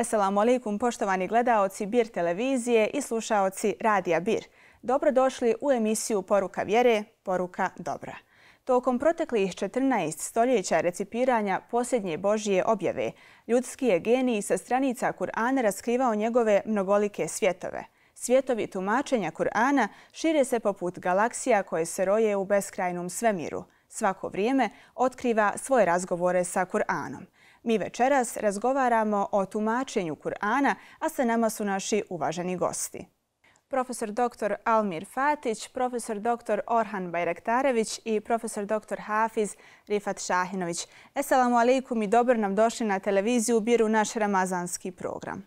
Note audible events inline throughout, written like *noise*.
Assalamu alaikum poštovani gledaoci Bir televizije i slušaoci Radija Bir. Dobrodošli u emisiju Poruka vjere, poruka dobra. Tokom proteklih 14 stoljeća recipiranja posljednje Božije objave, ljudski je genij sa stranica Kur'ana raskrivao njegove mnogolike svjetove. Svjetovi tumačenja Kur'ana šire se poput galaksija koje se roje u beskrajnom svemiru. Svako vrijeme otkriva svoje razgovore sa Kur'anom – Mi večeras razgovaramo o tumačenju Kur'ana, a sa nama su naši uvaženi gosti. Profesor dr. Almir Fatić, profesor dr. Orhan Bajrektarević i profesor dr. Hafiz Rifat Šahinović. Esalamu alaikum i dobro nam došli na televiziju u biru naš ramazanski program.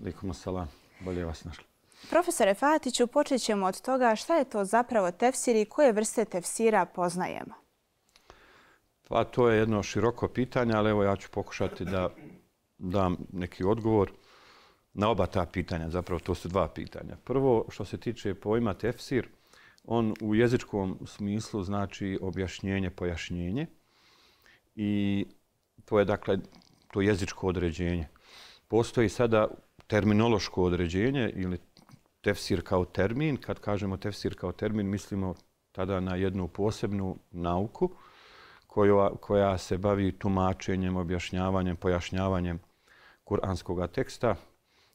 Alaikum asalam, bolje vas našli. Profesore Fatiću, počet ćemo od toga šta je to zapravo tefsir i koje vrste tefsira poznajemo. Pa to je jedno široko pitanje, ali evo ja ću pokušati da dam neki odgovor na oba ta pitanja. Zapravo to su dva pitanja. Prvo, što se tiče pojma tefsir, on u jezičkom smislu znači objašnjenje, pojašnjenje. I to je dakle to jezičko određenje. Postoji sada terminološko određenje ili tefsir kao termin. Kad kažemo tefsir kao termin, mislimo tada na jednu posebnu nauku, uh, koja se bavi tumačenjem, objašnjavanjem, pojašnjavanjem kuranskog teksta.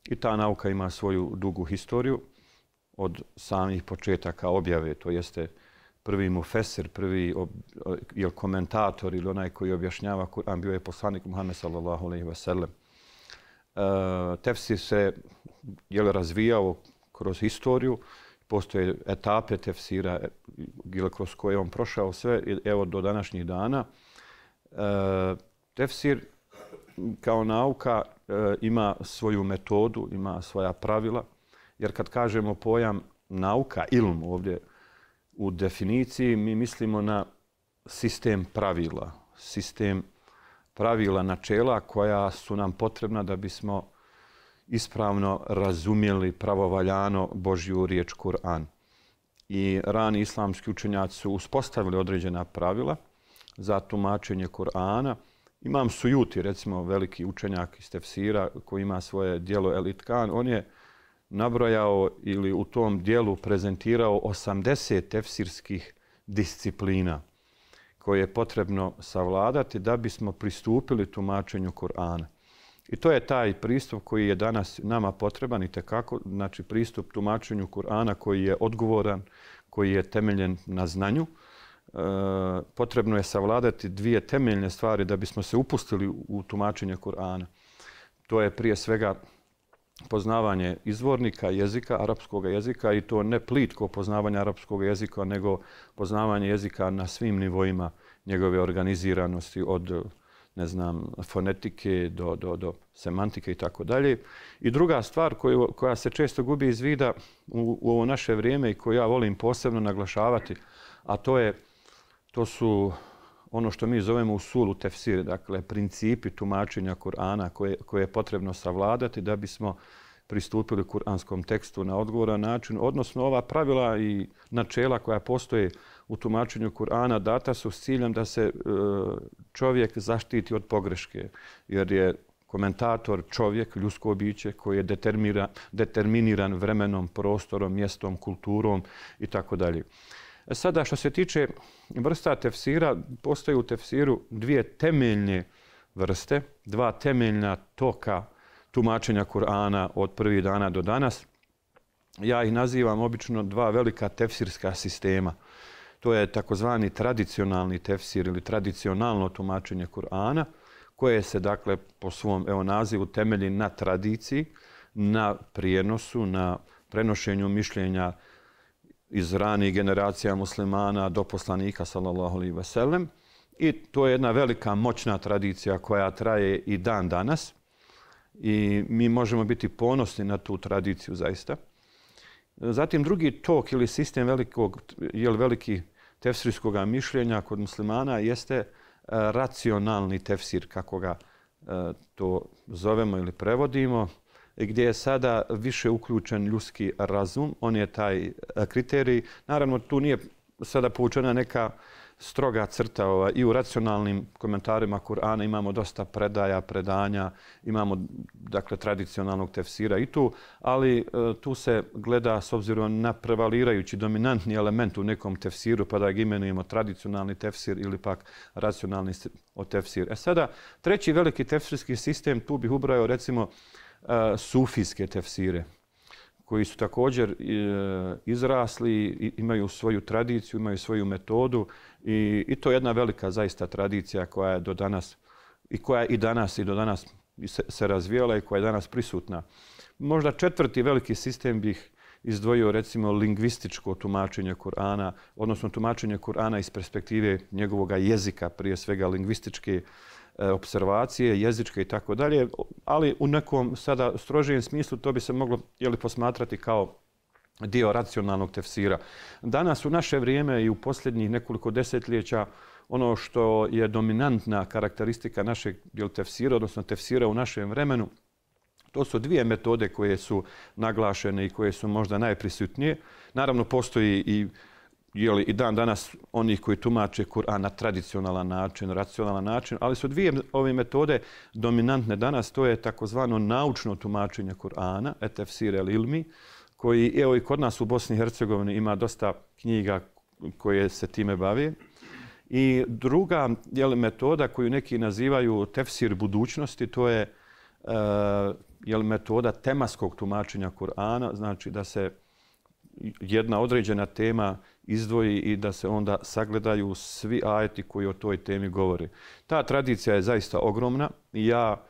I ta nauka ima svoju dugu historiju od samih početaka objave, to jeste prvi mufesir, prvi ili komentator ili onaj koji objašnjava Kur'an, bio je poslanik Muhammed sallallahu alaihi wasallam. E, tefsir se je razvijao kroz historiju, postoje etape tefsira e, kroz koje je on prošao sve, evo do današnjih dana. E, tefsir kao nauka e, ima svoju metodu, ima svoja pravila, jer kad kažemo pojam nauka, ilm ovdje u definiciji, mi mislimo na sistem pravila, sistem pravila, načela koja su nam potrebna da bismo ispravno razumjeli pravovaljano Božju riječ Kur'an. I rani islamski učenjaci su uspostavili određena pravila za tumačenje Kur'ana. Imam Sujuti, recimo veliki učenjak iz tefsira koji ima svoje dijelo Elitkan. On je nabrojao ili u tom dijelu prezentirao 80 tefsirskih disciplina koje je potrebno savladati da bismo pristupili tumačenju Kur'ana. I to je taj pristup koji je danas nama potreban i tekako, znači pristup tumačenju Kur'ana koji je odgovoran, koji je temeljen na znanju. E, potrebno je savladati dvije temeljne stvari da bismo se upustili u tumačenje Kur'ana. To je prije svega poznavanje izvornika jezika, arapskog jezika i to ne plitko poznavanje arapskog jezika, nego poznavanje jezika na svim nivoima njegove organiziranosti od uh, ne znam, fonetike do, do, do semantike i tako dalje. I druga stvar koju, koja se često gubi iz vida u, u ovo naše vrijeme i koju ja volim posebno naglašavati, a to je to su ono što mi zovemo u sulu tefsir, dakle principi tumačenja Kur'ana koje, koje je potrebno savladati da bismo pristupili kuranskom tekstu na odgovoran način, odnosno ova pravila i načela koja postoje u tumačenju Kur'ana data su s ciljem da se e, čovjek zaštiti od pogreške, jer je komentator čovjek, ljudsko biće koji je determiniran vremenom, prostorom, mjestom, kulturom i tako dalje. E, sada što se tiče vrsta tefsira, postoje u tefsiru dvije temeljne vrste, dva temeljna toka tumačenja Kur'ana od prvih dana do danas. Ja ih nazivam obično dva velika tefsirska sistema – to je takozvani tradicionalni tefsir ili tradicionalno tumačenje Kur'ana, koje se dakle po svom evo, nazivu temelji na tradiciji, na prijenosu, na prenošenju mišljenja iz ranih generacija muslimana do poslanika, sallallahu alaihi veselem. I to je jedna velika, moćna tradicija koja traje i dan danas. I mi možemo biti ponosni na tu tradiciju zaista. Zatim drugi tok ili sistem velikog, jel veliki tefsirskog mišljenja kod muslimana jeste e, racionalni tefsir, kako ga e, to zovemo ili prevodimo, gdje je sada više uključen ljudski razum. On je taj e, kriterij. Naravno, tu nije sada poučena neka uh, stroga crta ovaj, i u racionalnim komentarima Kur'ana imamo dosta predaja, predanja, imamo dakle tradicionalnog tefsira i tu, ali e, tu se gleda s obzirom na prevalirajući dominantni element u nekom tefsiru, pa da ga imenujemo tradicionalni tefsir ili pak racionalni tefsir. E sada, treći veliki tefsirski sistem, tu bih ubrao recimo e, sufijske tefsire koji su također e, izrasli, imaju svoju tradiciju, imaju svoju metodu i, i to je jedna velika zaista tradicija koja je do danas i koja je i danas i do danas se, se razvijala i koja je danas prisutna. Možda četvrti veliki sistem bih izdvojio recimo lingvističko tumačenje Kur'ana, odnosno tumačenje Kur'ana iz perspektive njegovog jezika, prije svega lingvističke uh, E, observacije, jezičke i tako dalje, ali u nekom sada strožijem smislu to bi se moglo jeli, posmatrati kao dio racionalnog tefsira. Danas u naše vrijeme i u posljednjih nekoliko desetljeća ono što je dominantna karakteristika našeg jel, tefsira, odnosno tefsira u našem vremenu, to su dvije metode koje su naglašene i koje su možda najprisutnije. Naravno, postoji i jeli, i dan danas onih koji tumače Kur'an na tradicionalan način, racionalan način, ali su dvije ove metode dominantne danas, to je takozvano naučno tumačenje Kur'ana, etefsir el ilmi, koji evo i kod nas u Bosni i Hercegovini ima dosta knjiga koje se time bavije. I druga je metoda koju neki nazivaju tefsir budućnosti, to je eh, je metoda temaskog tumačenja Kur'ana, znači da se jedna određena tema izdvoji i da se onda sagledaju svi ajeti koji o toj temi govore. Ta tradicija je zaista ogromna. Ja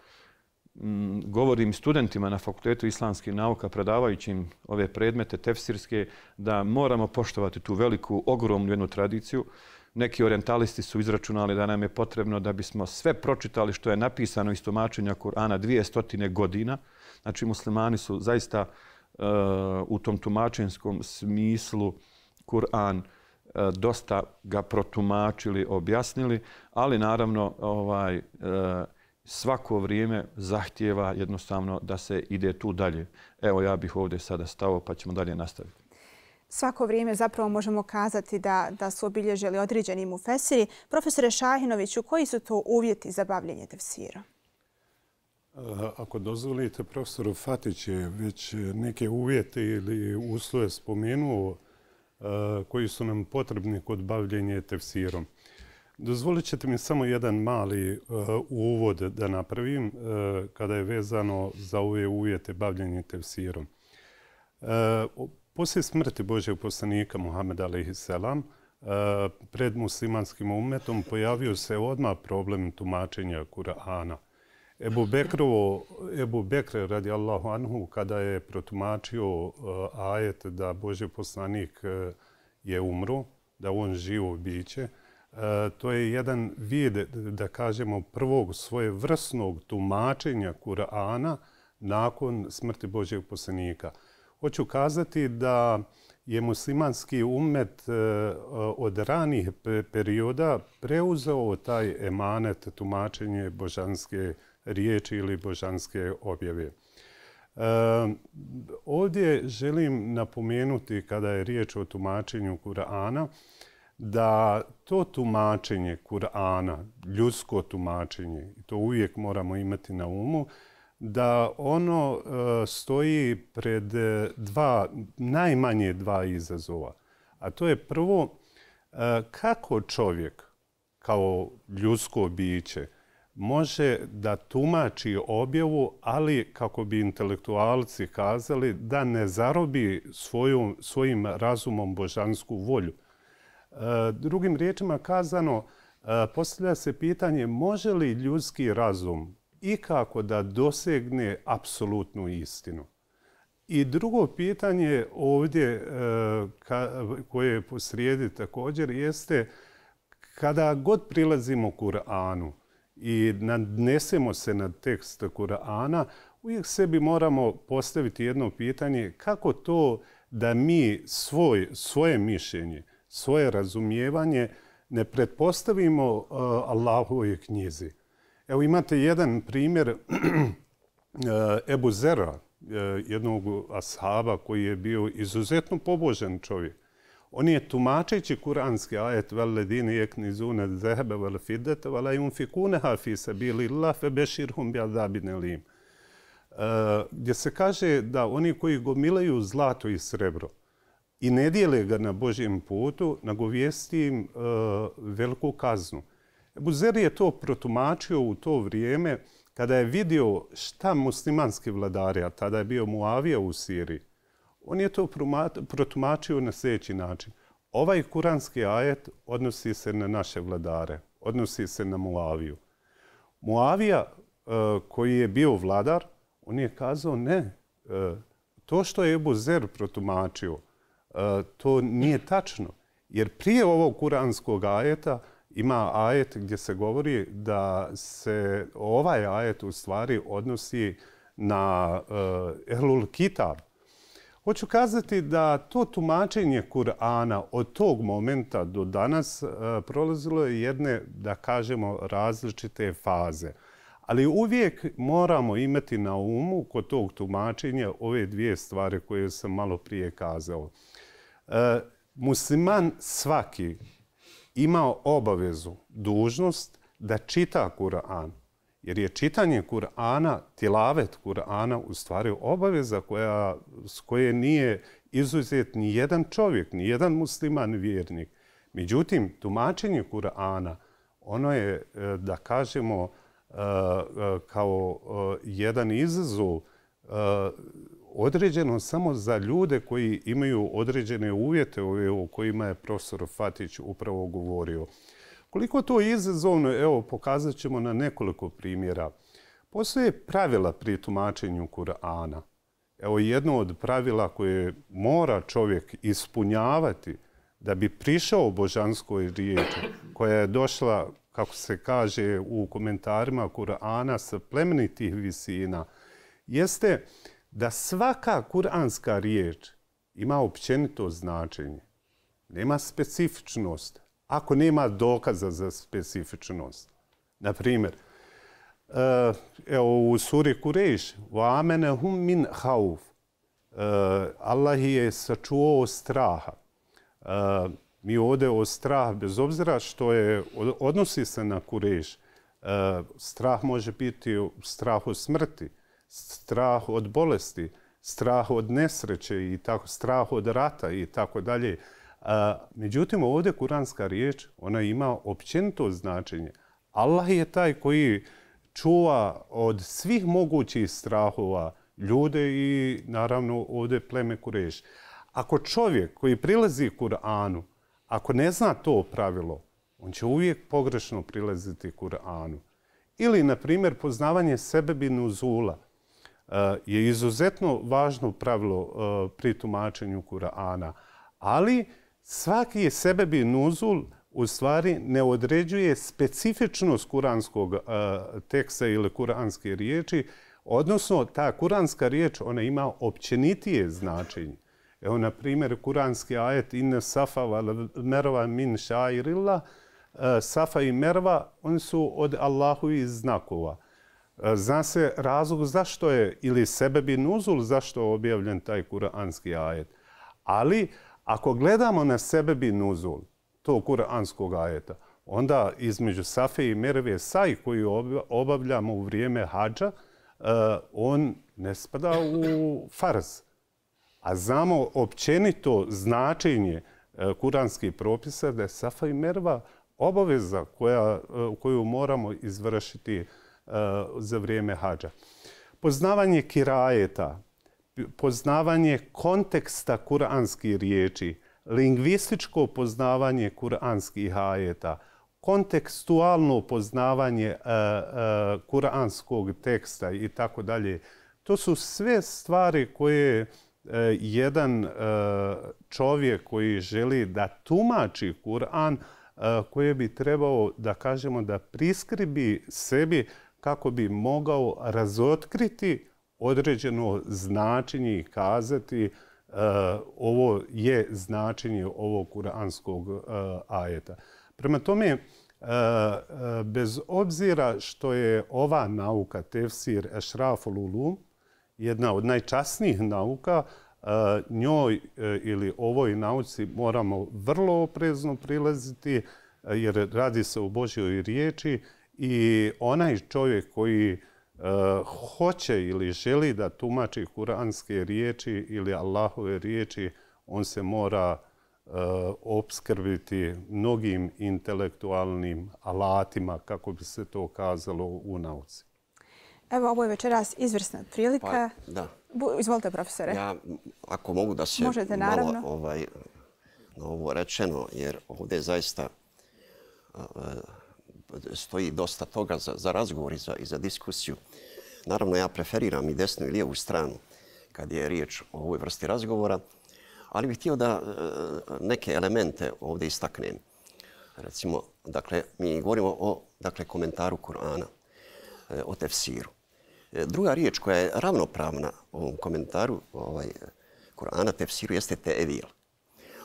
mm, govorim studentima na Fakultetu islamskih nauka, predavajući im ove predmete tefsirske, da moramo poštovati tu veliku, ogromnu jednu tradiciju. Neki orientalisti su izračunali da nam je potrebno da bismo sve pročitali što je napisano iz tumačenja Kur'ana dvije stotine godina. Znači, muslimani su zaista e, u tom tumačenskom smislu uh, Kur'an e, dosta ga protumačili, objasnili, ali naravno ovaj e, svako vrijeme zahtjeva jednostavno da se ide tu dalje. Evo ja bih ovdje sada stao pa ćemo dalje nastaviti. Svako vrijeme zapravo možemo kazati da, da su obilježili određeni mu fesiri. Profesore Šahinoviću, koji su to uvjeti za bavljenje tefsira? E, ako dozvolite, profesor Fatić je već neke uvjete ili uslove spomenuo Eh, koji su nam potrebni kod bavljenja tefsirom. Dozvolit ćete mi samo jedan mali eh, uvod da napravim eh, kada je vezano za ove uvjete bavljenja tefsirom. Poslije smrti Božeg poslanika Muhammed a.s., pred muslimanskim umetom pojavio se odmah problem tumačenja Kur'ana. Ebu, Bekrovo, Ebu Bekre, radi Allahu Anhu, kada je protumačio eh, ajet da Boži poslanik eh, je umro, da on živo biće, eh, to je jedan vid, da kažemo, prvog svoje vrsnog tumačenja Kur'ana nakon smrti Božeg poslanika. Hoću kazati da je muslimanski umet od ranih perioda preuzeo taj emanet tumačenje božanske riječi ili božanske objave. E, ovdje želim napomenuti kada je riječ o tumačenju Kur'ana da to tumačenje Kur'ana, ljudsko tumačenje, to uvijek moramo imati na umu, da ono e, stoji pred e, dva, najmanje dva izazova. A to je prvo, kako čovjek kao ljudsko biće, može da tumači objavu, ali kako bi intelektualci kazali, da ne zarobi svoju, svojim razumom božansku volju. E, drugim riječima kazano, e, postavlja se pitanje može li ljudski razum i kako da dosegne apsolutnu istinu? I drugo pitanje ovdje e, koje je posrijedi također jeste kada god prilazimo Kur'anu, i nadnesemo se na tekst Kur'ana, uvijek sebi moramo postaviti jedno pitanje kako to da mi svoj, svoje mišljenje, svoje razumijevanje ne pretpostavimo uh, Allahove knjizi. Evo imate jedan primjer uh, *clears throat* Ebu Zera, uh, eh, jednog ashaba koji je bio izuzetno pobožan čovjek. On je tumačeći kuranski ajet vel ledini je knizune zehebe vel fidete vel ajun fikune hafise bili lafe beširhum bi azabine lim. E, gdje se kaže da oni koji gomilaju zlato i srebro i ne dijele ga na Božjem putu, nego vijesti im e, veliku kaznu. Ebu Zer je to protumačio u to vrijeme kada je vidio šta muslimanski vladari, a tada je bio Muavija u Siriji, On je to protumačio na sljedeći način. Ovaj kuranski ajet odnosi se na naše vladare, odnosi se na Muaviju. Muavija e, koji je bio vladar, on je kazao ne, e, to što je Ebu Zer protumačio, e, to nije tačno. Jer prije ovog kuranskog ajeta ima ajet gdje se govori da se ovaj ajet u stvari odnosi na Elul Kitab, Hoću kazati da to tumačenje Kur'ana od tog momenta do danas e, prolazilo je jedne, da kažemo, različite faze. Ali uvijek moramo imati na umu kod tog tumačenja ove dvije stvari koje sam malo prije kazao. E, musliman svaki ima obavezu, dužnost da čita Kur'an Jer je čitanje Kur'ana, tilavet Kur'ana, u stvari obaveza koja, s koje nije izuzet ni jedan čovjek, ni jedan musliman vjernik. Međutim, tumačenje Kur'ana, ono je, e, da kažemo, e, e, kao jedan izazov određeno samo za ljude koji imaju određene uvjete o kojima je profesor Fatić upravo govorio. Koliko to je izazovno, evo, pokazat ćemo na nekoliko primjera. Postoje pravila pri tumačenju Kur'ana. Evo, jedno od pravila koje mora čovjek ispunjavati da bi prišao božanskoj riječi, koja je došla, kako se kaže u komentarima Kur'ana, sa plemenitih visina, jeste da svaka kur'anska riječ ima općenito značenje. Nema specifičnost ako nema dokaza za specifičnost. Na Naprimjer, eh, u suri Kureš, وَأَمَنَهُمْ مِنْ حَوْفِ Allah je sačuo od straha. Eh, mi ovdje od straha, bez obzira što je, odnosi se na Kureš, eh, strah može biti strah od smrti, strah od bolesti, strah od nesreće, strah od rata i tako dalje. Međutim, ovdje kuranska riječ, ona ima općenito značenje. Allah je taj koji čuva od svih mogućih strahova ljude i naravno ovdje pleme Kureš. Ako čovjek koji prilazi Kur'anu, ako ne zna to pravilo, on će uvijek pogrešno prilaziti Kur'anu. Ili, na primjer, poznavanje sebebinu Zula e, je izuzetno važno pravilo e, pri tumačenju Kur'ana, ali je svaki sebebi nuzul u stvari ne određuje specifičnost kuranskog e, teksta ili kuranske riječi, odnosno ta kuranska riječ ona ima općenitije značenje. Evo, na primjer, kuranski ajet inne safa val merva min šairilla, e, safa i merva, oni su od Allahu iz znakova. E, zna se razlog zašto je, ili sebebi nuzul, zašto je objavljen taj kuranski ajet. Ali, Ako gledamo na sebebi nuzul tog kuranskog ajeta, onda između Safe i Merve saj koji obavljamo u vrijeme hađa, eh, on ne spada u farz. A znamo općenito značenje eh, kuranskih propisa da je Safa i Merva obaveza eh, koju moramo izvršiti za vrijeme hađa. Poznavanje kirajeta, poznavanje konteksta kuranskih riječi, lingvističko poznavanje kuranskih ajeta, kontekstualno poznavanje e, e, kuranskog teksta i tako dalje. To su sve stvari koje e, jedan čovjek koji želi da tumači Kur'an e, koje bi trebao da kažemo da priskribi sebi kako bi mogao razotkriti određeno značenje i kazati e, ovo je značenje ovog kuranskog e, ajeta. Prema tome, e, bez obzira što je ova nauka, tefsir Ešraful Ulum, jedna od najčasnijih nauka, njoj ili ovoj nauci moramo vrlo oprezno prilaziti jer radi se o Božjoj riječi i onaj čovjek koji je Eh, hoće ili želi da tumači kuranske riječi ili Allahove riječi, on se mora eh, obskrbiti mnogim intelektualnim alatima, kako bi se to kazalo u nauci. Evo, ovo je večeras izvrsna prilika. Pa, da. Izvolite, profesore. Ja, ako mogu da se Možete, malo ovaj, na ovo rečeno, jer ovdje je zaista eh, stoji dosta toga za razgovor i za diskusiju. Naravno, ja preferiram i desnu i lijevu stranu kad je riječ o ovoj vrsti razgovora, ali bih htio da e, neke elemente ovdje istaknem. Recimo, dakle, mi govorimo o dakle, komentaru Kur'ana, e, o tefsiru. E, druga riječ koja je ravnopravna ovom komentaru ovaj, Kur'ana, tefsiru, jeste tevil.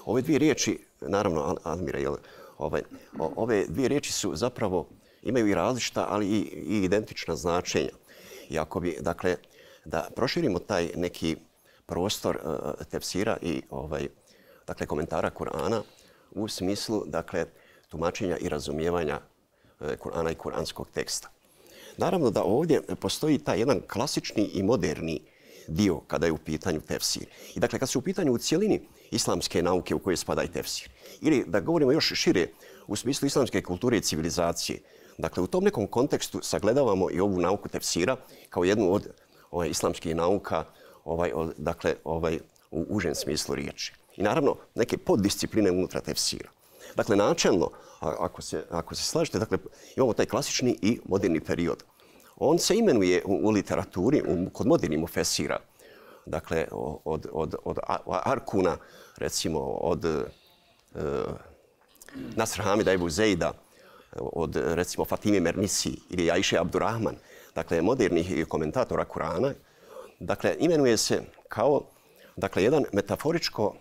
Ove dvije riječi, naravno, Admira, ove, ove dvije riječi su zapravo imaju i različita, ali i, i identična značenja. I ako bi, dakle, da proširimo taj neki prostor e, e, tefsira i ovaj, dakle, komentara Kur'ana u smislu dakle, tumačenja i razumijevanja e, Kur'ana i kuranskog teksta. Naravno da ovdje postoji taj jedan klasični i moderni dio kada je u pitanju tefsir. I dakle, kad se u pitanju u cijelini islamske nauke u kojoj spada i tefsir. Ili da govorimo još šire u smislu islamske kulture i civilizacije. Dakle, u tom nekom kontekstu sagledavamo i ovu nauku tefsira kao jednu od ovaj, islamskih nauka ovaj, od, dakle, ovaj, u užem smislu riječi. I naravno, neke poddiscipline unutar tefsira. Dakle, načelno, ako se, ako se slažete, dakle, imamo taj klasični i moderni period. On se imenuje u, u literaturi, u, kod modernim ofesira, dakle, od, od, od Arkuna, recimo, od Eh, Nasr Hamid Ebu Zejda, od recimo Fatime Mernisi ili Aisha Abdurrahman, dakle modernih komentatora Kurana, dakle imenuje se kao dakle jedan metaforičko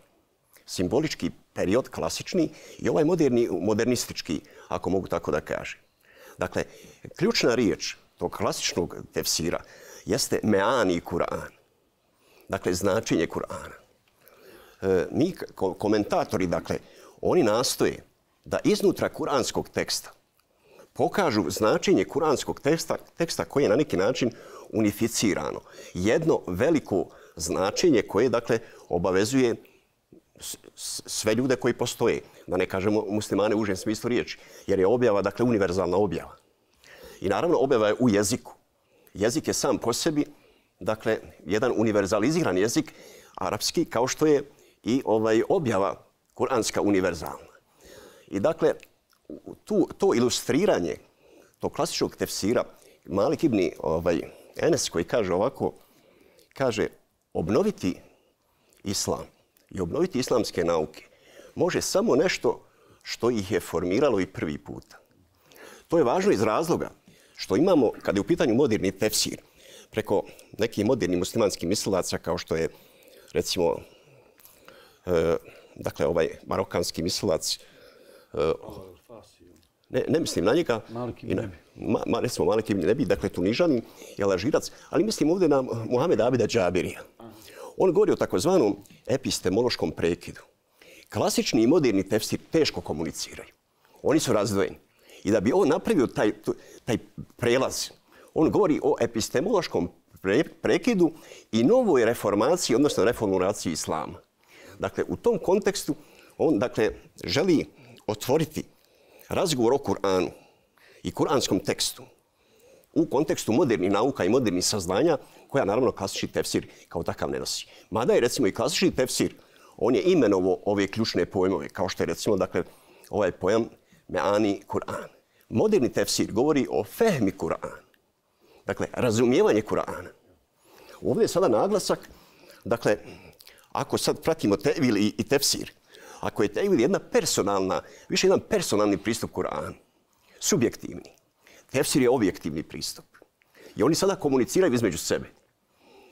simbolički period klasični i ovaj moderni modernistički, ako mogu tako da kažem. Dakle, ključna riječ tog klasičnog tefsira jeste meani Kur'an. Dakle, značenje Kur'ana. E, mi komentatori, dakle, oni nastoje da iznutra kuranskog teksta pokažu značenje kuranskog teksta, teksta koje je na neki način unificirano. Jedno veliko značenje koje dakle obavezuje sve ljude koji postoje, da ne kažemo muslimane u užem smislu riječi, jer je objava dakle univerzalna objava. I naravno objava je u jeziku. Jezik je sam po sebi dakle jedan univerzaliziran jezik arapski kao što je i ovaj objava kuranska univerzalna. I dakle, tu, to ilustriranje, to klasičnog tefsira, Malik ibn ovaj, Enes koji kaže ovako, kaže obnoviti islam i obnoviti islamske nauke može samo nešto što ih je formiralo i prvi puta. To je važno iz razloga što imamo, kada je u pitanju moderni tefsir, preko nekih modernih muslimanskih mislilaca kao što je, recimo, e, dakle, ovaj marokanski mislilac, eh, ne, ne mislim na njega. Malik ibn Nebi. Ma, ma, recimo, Malik ibn Nebi, dakle, Tunižan je lažirac. ali mislim ovdje na Muhameda Abida Džabirija. On govori o takozvanom epistemološkom prekidu. Klasični i moderni tefsir teško komuniciraju. Oni su razdvojeni. I da bi on napravio taj, taj prelaz, on govori o epistemološkom prekidu i novoj reformaciji, odnosno reformulaciji islama. Dakle, u tom kontekstu on dakle, želi otvoriti razgovor o Kur'anu i kuranskom tekstu u kontekstu modernih nauka i moderni saznanja koja naravno klasični tefsir kao takav ne nosi. Mada je recimo i klasični tefsir, on je imenovo ove ključne pojmove, kao što je recimo dakle, ovaj pojam Meani Kur'an. Moderni tefsir govori o fehmi Kur'an, dakle razumijevanje Kur'ana. Ovdje je sada naglasak, dakle, ako sad pratimo tevil i, i tefsir, ako je tevil jedna personalna, više jedan personalni pristup Kur'an, subjektivni, tefsir je objektivni pristup. I oni sada komuniciraju između sebe.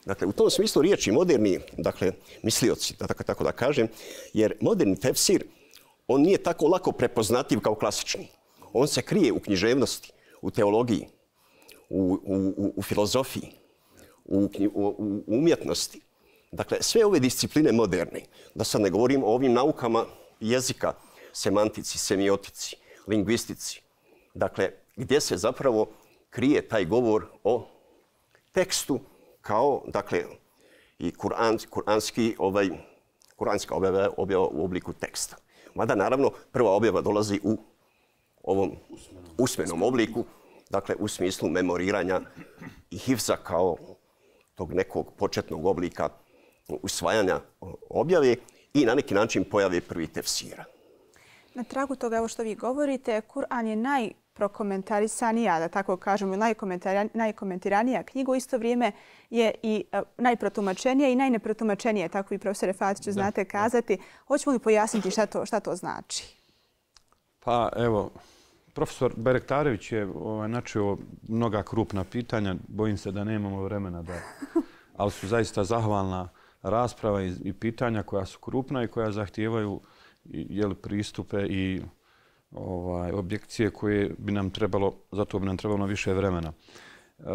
Dakle, u tom smislu riječi moderni, dakle, mislioci, da tako, tako da kažem, jer moderni tefsir, on nije tako lako prepoznativ kao klasični. On se krije u književnosti, u teologiji, u, u, u, filozofiji, u, u umjetnosti. Dakle, sve ove discipline moderne, da sad ne govorim o ovim naukama jezika, semantici, semiotici, lingvistici, dakle, gdje se zapravo krije taj govor o tekstu kao, dakle, i Kur'an, kuranski ovaj, kuranska objava, objava u obliku teksta. Mada, naravno, prva objava dolazi u ovom usmenom obliku, dakle, u smislu memoriranja i hivza kao tog nekog početnog oblika usvajanja objave i na neki način pojave prvi tefsira. Na tragu toga evo što vi govorite, Kur'an je najprokomentarisanija, da tako kažemo, najkomentiranija knjiga. U isto vrijeme je i e, najprotumačenija i najneprotumačenija, tako vi profesore Fatiću znate da, kazati. Hoćemo li pojasniti šta to, šta to znači? Pa evo, profesor Berektarević je ovaj, načio mnoga krupna pitanja. Bojim se da nemamo vremena da... *laughs* Ali su zaista zahvalna rasprava i, pitanja koja su krupna i koja zahtijevaju jel pristupe i ovaj objekcije koje bi nam trebalo zato bi nam trebalo ono više vremena. Uh, e,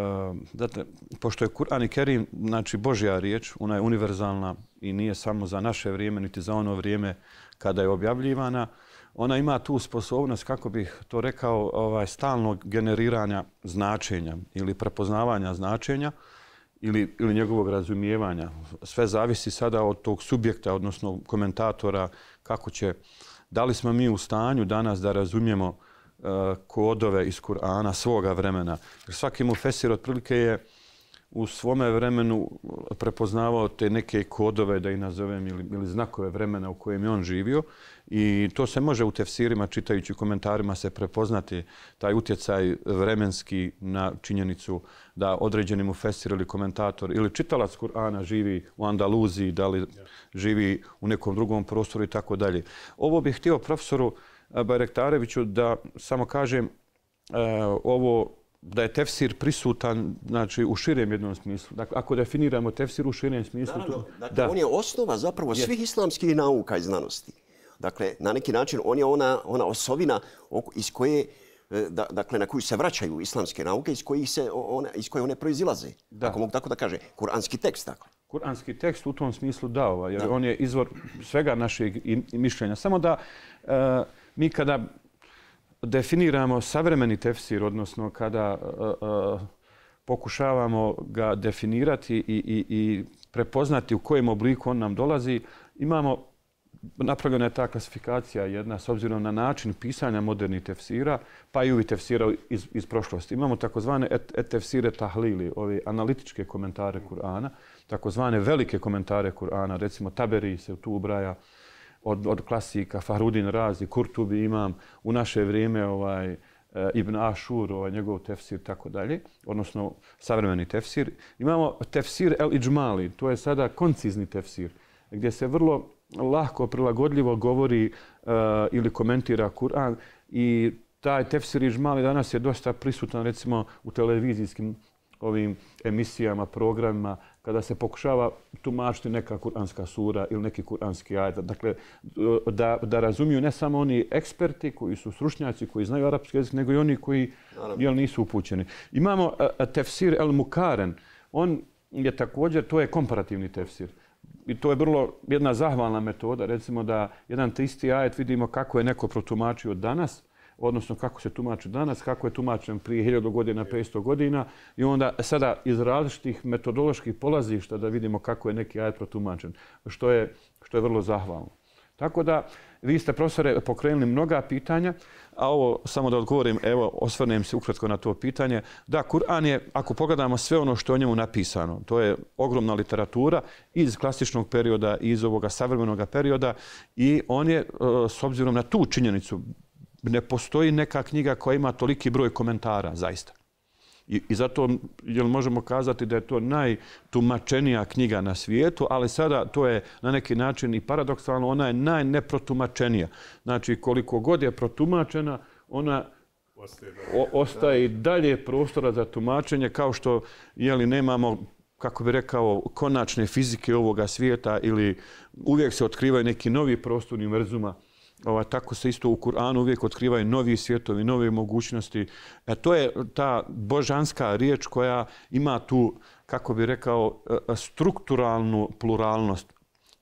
zato, pošto je Kur'an i Kerim znači Božja riječ, ona je univerzalna i nije samo za naše vrijeme, niti za ono vrijeme kada je objavljivana, ona ima tu sposobnost, kako bih to rekao, ovaj, stalnog generiranja značenja ili prepoznavanja značenja ili, ili njegovog razumijevanja. Sve zavisi sada od tog subjekta, odnosno komentatora, kako će, da li smo mi u stanju danas da razumijemo eh, kodove iz Kur'ana svoga vremena. Jer svaki mu fesir otprilike je u svome vremenu prepoznavao te neke kodove, da ih nazovem, ili, ili znakove vremena u kojem je on živio. I to se može u tefsirima, čitajući komentarima, se prepoznati taj utjecaj vremenski na činjenicu da određeni mu fesir ili komentator ili čitalac Kur'ana živi u Andaluziji, da li živi u nekom drugom prostoru i tako dalje. Ovo bih htio profesoru Bajrektareviću da samo kažem e, ovo da je tefsir prisutan znači, u širem jednom smislu. Dakle, ako definiramo tefsir u širem smislu... Da, no, dakle, da. on je osnova zapravo svih je. islamskih nauka i znanosti. Dakle, na neki način on je ona, ona osovina iz koje e, da, dakle, na koju se vraćaju islamske nauke, iz kojih se one, iz koje one proizilaze. Da. Ako mogu tako da kaže, kuranski tekst, dakle. Kuranski tekst u tom smislu da, ovaj, jer da. on je izvor svega našeg mišljenja. Samo da uh, mi kada definiramo savremeni tefsir, odnosno kada e, e, e, pokušavamo ga definirati i, i, i prepoznati u kojem obliku on nam dolazi, imamo napravljena je ta klasifikacija jedna s obzirom na način pisanja modernih tefsira, pa i uvi tefsira iz, iz prošlosti. Imamo takozvane et, tefsire tahlili, ove analitičke komentare Kur'ana, takozvane velike komentare Kur'ana, recimo Taberi se tu ubraja, od, od klasika Farudin Razi, Kurtubi imam u naše vrijeme ovaj, e, Ibn Ašur, ovaj, njegov tefsir tako dalje, odnosno savremeni tefsir. Imamo tefsir El Iđmali, to je sada koncizni tefsir, gdje se vrlo lahko, prilagodljivo govori e, ili komentira Kur'an i taj tefsir Iđmali danas je dosta prisutan recimo u televizijskim ovim emisijama, programima kada se pokušava tumačiti neka kuranska sura ili neki kuranski ajda. Dakle, da, da razumiju ne samo oni eksperti koji su srušnjaci, koji znaju arapski jezik, nego i oni koji jel, nisu upućeni. Imamo a, tefsir El Mukaren. On je također, to je komparativni tefsir. I to je vrlo jedna zahvalna metoda. Recimo da jedan te isti ajet vidimo kako je neko protumačio danas, odnosno kako se tumače danas, kako je tumačen prije 1000 godina, 500 godina i onda sada iz različitih metodoloških polazišta da vidimo kako je neki ajet protumačen, što je, što je vrlo zahvalno. Tako da, vi ste, profesore, pokrenuli mnoga pitanja, a ovo, samo da odgovorim, evo, osvrnem se ukratko na to pitanje. Da, Kur'an je, ako pogledamo sve ono što je o njemu napisano, to je ogromna literatura iz klasičnog perioda i iz ovoga savremenog perioda i on je, e, s obzirom na tu činjenicu, ne postoji neka knjiga koja ima toliki broj komentara, zaista. I, i zato jel možemo kazati da je to najtumačenija knjiga na svijetu, ali sada to je na neki način i paradoksalno, ona je najneprotumačenija. Znači, koliko god je protumačena, ona o, ostaje i dalje prostora za tumačenje, kao što je li nemamo kako bi rekao, konačne fizike ovoga svijeta ili uvijek se otkrivaju neki novi prostorni univerzuma ovaj, tako se isto u Kur'anu uvijek otkrivaju novi svjetovi, nove mogućnosti. E, to je ta božanska riječ koja ima tu, kako bi rekao, e, e, strukturalnu pluralnost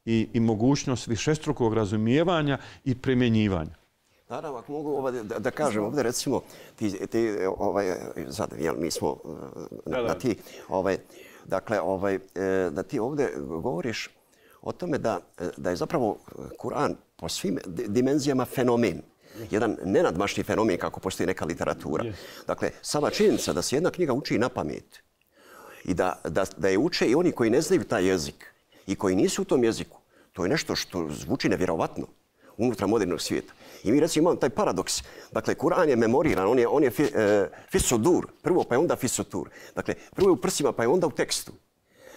i, i mogućnost višestrukog razumijevanja i primjenjivanja. Naravno, ako mogu ovaj, da, kažem, ovdje recimo, ti, ti ovaj, sad, jel, mi smo na, na ti, ovaj, dakle, ovaj, da ti ovdje govoriš o tome da, da je zapravo Kur'an po svim dimenzijama fenomen. Jedan nenadmašni fenomen kako postoji neka literatura. Dakle, sama činjenica da se jedna knjiga uči na pamet i da, da, da je uče i oni koji ne znaju taj jezik i koji nisu u tom jeziku, to je nešto što zvuči nevjerovatno unutra modernog svijeta. I mi recimo imamo taj paradoks. Dakle, Kur'an je memoriran, on je, on je fi, e, fisodur, prvo pa je onda fisotur. Dakle, prvo je u prsima pa je onda u tekstu.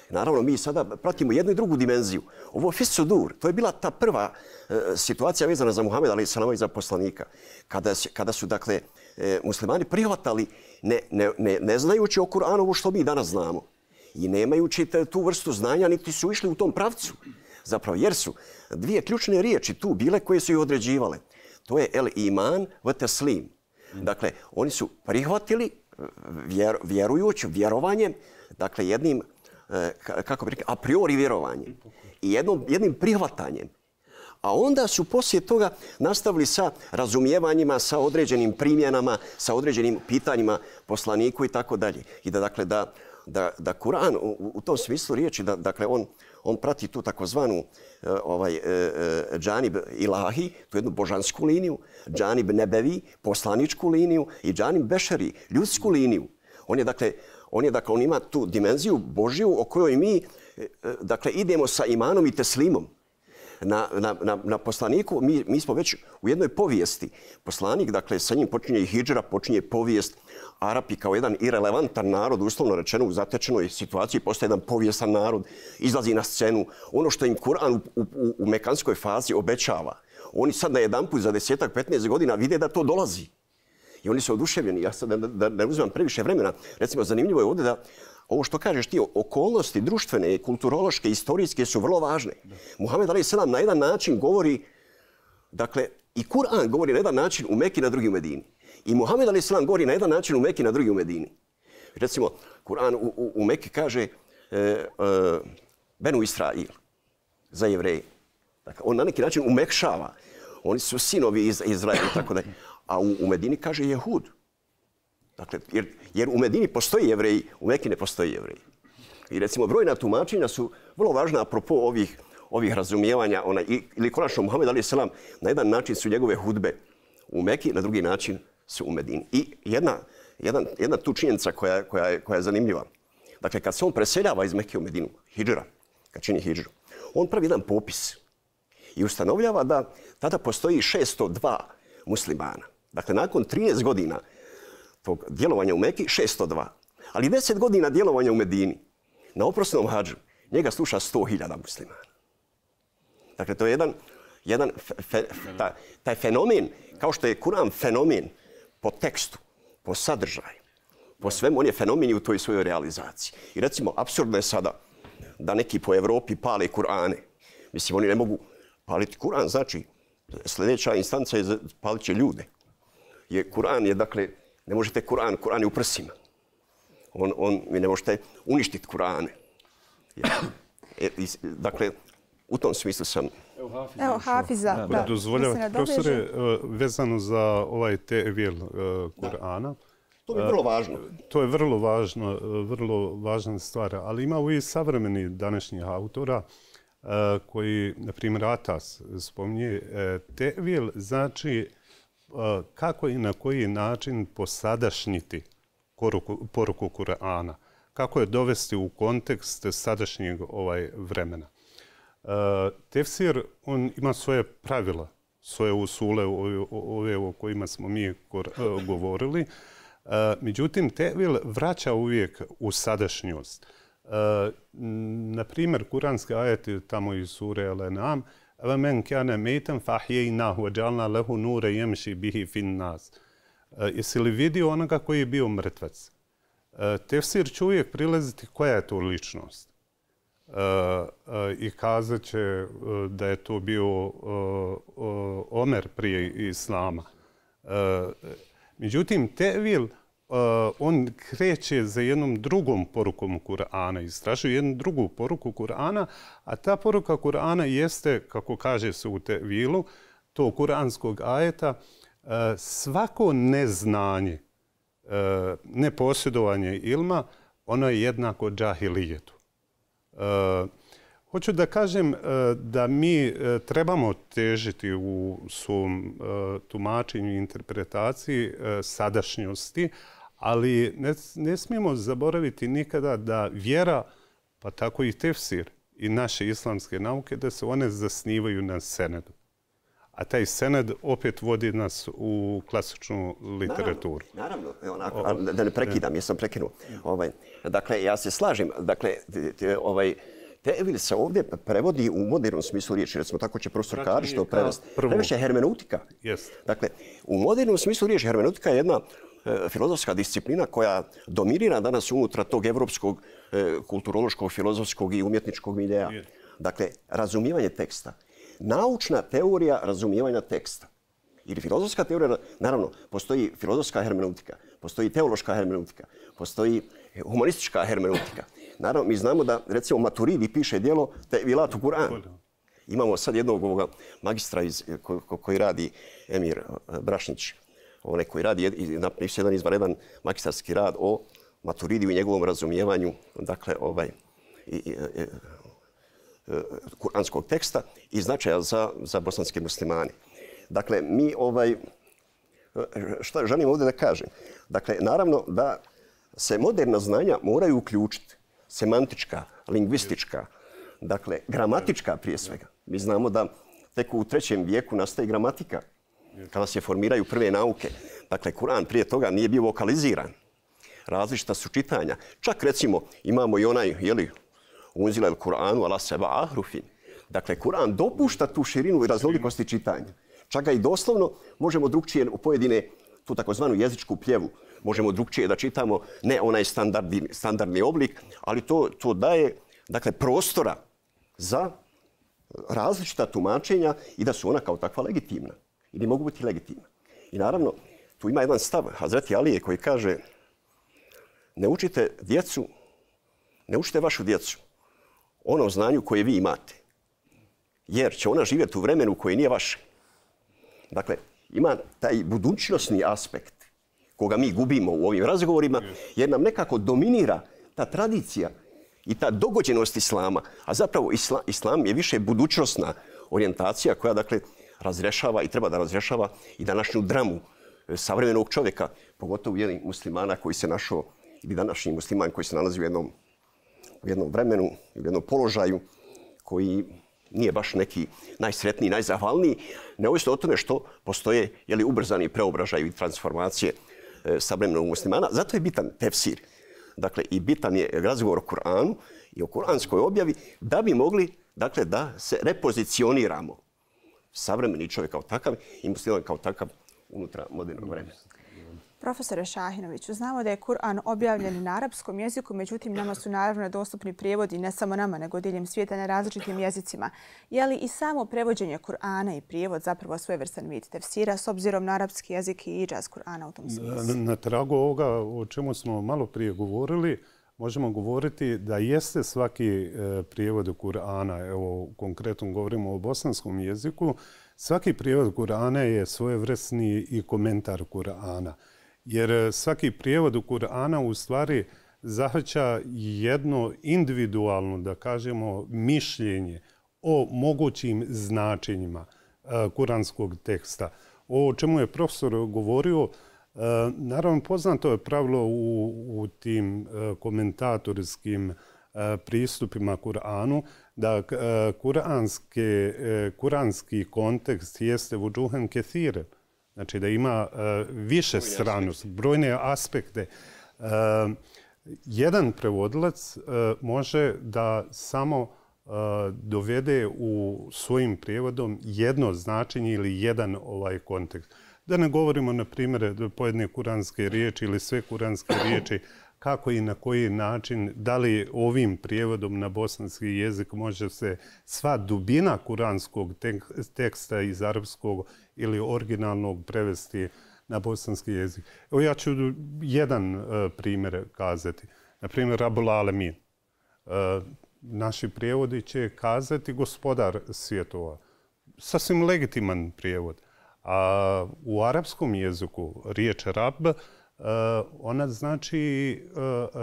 Naravno, mi sada pratimo jednu i drugu dimenziju. Ovo Fisudur, to je bila ta prva e, situacija vezana za Muhammed, ali sa nama i za poslanika, kada, su dakle, e, muslimani prihvatali, ne, ne, ne, ne znajući o Kur'anu, što mi danas znamo, i nemajući tu vrstu znanja, niti su išli u tom pravcu. Zapravo, jer su dvije ključne riječi tu bile koje su ih određivale. To je el iman v teslim. Dakle, oni su prihvatili e, vjer, vjerujući, vjerovanjem, dakle, jednim E, kako bi rekao, a priori vjerovanje i jednom, jednim prihvatanjem. A onda su poslije toga nastavili sa razumijevanjima, sa određenim primjenama, sa određenim pitanjima poslaniku i tako dalje. I da, dakle, da, da, Kur'an u, tom smislu riječi, da, dakle, on, on prati tu takozvanu e, ovaj, e, džanib ilahi, tu jednu božansku liniju, džanib nebevi, poslaničku liniju i džanib bešeri, ljudsku liniju. On je, dakle, On je, dakle, on ima tu dimenziju Božiju o kojoj mi, e, dakle, idemo sa imanom i teslimom. Na, na, na, na poslaniku, mi, mi smo već u jednoj povijesti. Poslanik, dakle, sa njim počinje i hijđera, počinje povijest. Arapi kao jedan irelevantan narod, uslovno rečeno u zatečenoj situaciji, postaje jedan povijesan narod, izlazi na scenu. Ono što im Kur'an u, u, u, mekanskoj fazi obećava, oni sad na jedan put za desetak, 15 godina vide da to dolazi. I oni su oduševljeni. Ja sad da ne uzimam previše vremena. Recimo, zanimljivo je ovdje da ovo što kažeš ti, okolnosti društvene, kulturološke, istorijske su vrlo važne. Muhammed Ali Selam na jedan način govori, dakle, i Kur'an govori na jedan način u Mekki na drugi u Medini. I Muhammed Ali Selam govori na jedan način u Mekki na drugi u Medini. Recimo, Kur'an u, u, Mekki kaže e, e, Benu Israil za jevreje. Dakle, on na neki način umekšava. Oni su sinovi iz Izraela tako dalje a u, u Medini kaže Jehud. Dakle, jer, jer u Medini postoji jevreji, u Mekini ne postoji jevreji. I recimo, brojna tumačenja su vrlo važna apropo ovih, ovih razumijevanja. Ona, ili konačno, Muhammed Ali Selam, na jedan način su njegove hudbe u Meki, na drugi način su u Medini. I jedna, jedan, jedna tu činjenica koja, koja, je, koja je zanimljiva. Dakle, kad se on preseljava iz Mekije u Medinu, hijđera, kad čini hijđeru, on pravi jedan popis i ustanovljava da tada postoji 602 muslimana. Dakle, nakon 13 godina tog djelovanja u Meki, 602. Ali 10 godina djelovanja u Medini, na oprosnom hađu, njega sluša 100.000 muslima. Dakle, to je jedan, jedan fe, fe, ta, taj fenomen, kao što je Kur'an fenomen po tekstu, po sadržaju, po svemu, on je fenomen u toj svojoj realizaciji. I recimo, absurdno je sada da neki po Evropi pale Kur'ane. Mislim, oni ne mogu paliti Kur'an, znači, sljedeća instanca je palit će ljude je Kur'an je, dakle, ne možete Kur'an, Kur'an je u prsima. On, on, vi ne možete uništiti Kur'ane. Ja. E, dakle, u tom smislu sam... Evo Hafiza. Evo Hafiza, da. da. Dozvoljava, profesore, e, vezano za ovaj tevil uh, Kur'ana. To je vrlo e, važno. To je vrlo važno, vrlo važna stvar. Ali ima i savremeni današnji autora uh, koji, na primjer, Atas spominje, uh, tevil znači kako i na koji način posadašnjiti poruku Kur'ana? Kako je dovesti u kontekst sadašnjeg ovaj vremena? Tefsir, on ima svoje pravila, svoje usule ove o kojima smo mi govorili. Međutim, tevil vraća uvijek u sadašnjost. Na primjer, kuranski ajeti tamo iz sure Elenam, Enam, وَمَنْ كَانَ مَيْتًا فَحْيَيْنَاهُ وَجَعَلْنَا لَهُ نُورَ يَمْشِ بِهِ فِي النَّاسِ Jesi li vidio onoga koji je bio mrtvac? E, tefsir će uvijek prilaziti koja je to ličnost. E, e, I kazat će da je to bio Omer prije Islama. Međutim, Tevil... Tevil... Eh, on kreće za jednom drugom porukom Kur'ana, istražuje jednu drugu poruku Kur'ana, a ta poruka Kur'ana jeste, kako kaže se u Tevilu, to kuranskog ajeta, eh, svako neznanje, eh, neposjedovanje ilma, ono je jednako džahilijetu. Hoću da kažem da mi trebamo težiti u svom tumačenju i interpretaciji sadašnjosti, Ali ne, ne smijemo zaboraviti nikada da vjera, pa tako i tefsir i naše islamske nauke, da se one zasnivaju na senedu. A taj sened opet vodi nas u klasičnu literaturu. Naravno, e, onako, da ne prekidam, jesam prekinuo. Ovaj, dakle, ja se slažim. Dakle, ovaj, Tevil se ovdje prevodi u modernom smislu riječi. Recimo, tako će profesor znači, Karić to prevesti. Prevešće hermenutika. Yes. Dakle, u modernom smislu riječi hermenutika je jedna E, filozofska disciplina koja dominira danas unutra tog evropskog e, kulturološkog, filozofskog i umjetničkog miljeja. Dakle, razumijevanje teksta. Naučna teorija razumijevanja teksta. Ili filozofska teorija, naravno, postoji filozofska hermenutika, postoji teološka hermenutika, postoji humanistička hermenutika. Naravno, mi znamo da, recimo, Maturidi piše dijelo te Vilatu Kur'an. Imamo sad jednog ovoga magistra iz, koji radi Emir e, Brašnić, onaj koji radi i napiše jedan izvanredan magistarski rad o maturidiju i njegovom razumijevanju, dakle, ovaj, i, i, i, e, e, kuranskog teksta i značaja za, za bosanske muslimani. Dakle, mi ovaj, e, šta želim ovdje da kažem? Dakle, naravno da se moderna znanja moraju uključiti, semantička, lingvistička, dakle, gramatička prije svega. Mi znamo da tek u trećem vijeku nastaje gramatika kada se formiraju prve nauke. Dakle, Kur'an prije toga nije bio vokaliziran. Različita su čitanja. Čak recimo imamo i onaj, jeli, unzila il Kur'anu, ala seba ahrufin. Dakle, Kur'an dopušta tu širinu i raznolikosti čitanja. Čak ga i doslovno možemo drugčije u pojedine tu takozvanu jezičku pljevu. Možemo drugčije da čitamo ne onaj standardni, standardni oblik, ali to, to daje dakle, prostora za različita tumačenja i da su ona kao takva legitimna i ne mogu biti legitimna. I naravno, tu ima jedan stav Hazreti Alije koji kaže ne učite djecu, ne učite vašu djecu ono znanju koje vi imate, jer će ona živjeti u vremenu koje nije vaše. Dakle, ima taj budućnostni aspekt koga mi gubimo u ovim razgovorima, jer nam nekako dominira ta tradicija i ta dogođenost islama. A zapravo islam je više budućnostna orijentacija koja, dakle, razrešava i treba da razrešava i današnju dramu e, savremenog čovjeka, pogotovo jedan muslimana koji se našao ili današnji musliman koji se nalazi u jednom, u jednom vremenu, u jednom položaju koji nije baš neki najsretniji, najzahvalniji, neovisno o tome što postoje je li, ubrzani preobražaj i transformacije e, savremenog muslimana. Zato je bitan tefsir. Dakle, i bitan je razgovor o Kur'anu i o kuranskoj objavi da bi mogli dakle, da se repozicioniramo savremeni čovjek kao takav i musliman kao takav unutra modernog vremena. Profesore Šahinoviću, znamo da je Kur'an objavljen na arapskom jeziku, međutim nama su naravno dostupni prijevodi ne samo nama, nego diljem svijeta na različitim jezicima. Je li i samo prevođenje Kur'ana i prijevod zapravo svojevrstan vrstan vid tefsira s obzirom na arapski jezik i iđaz Kur'ana u tom smislu? Na, na tragu ovoga o čemu smo malo prije govorili, možemo govoriti da jeste svaki e, prijevod Kur'ana, evo konkretno govorimo o bosanskom jeziku, svaki prijevod Kur'ana je svojevresni i komentar Kur'ana. Jer e, svaki prijevod Kur'ana u stvari zahvaća jedno individualno, da kažemo, mišljenje o mogućim značenjima e, kuranskog teksta. O čemu je profesor govorio, E, naravno, poznato je pravilo u, u tim e, komentatorskim e, pristupima Kur'anu, da kuranski, kuranski kontekst jeste vudžuhen kethire, znači da ima više stranost, brojne aspekte. Jedan prevodilac može da samo dovede u svojim prijevodom jedno značenje ili jedan ovaj kontekst. Da ne govorimo, na primjer, pojedne kuranske riječi ili sve kuranske riječi, kako i na koji način, da li ovim prijevodom na bosanski jezik može se sva dubina kuranskog teksta iz arapskog ili originalnog prevesti na bosanski jezik. Evo ja ću jedan e, primjer kazati. Na primjer, Rabul Alemin. E, naši prijevodi će kazati gospodar svjetova. Sasvim legitiman prijevod. A u arapskom jeziku riječ rab, e, ona znači e,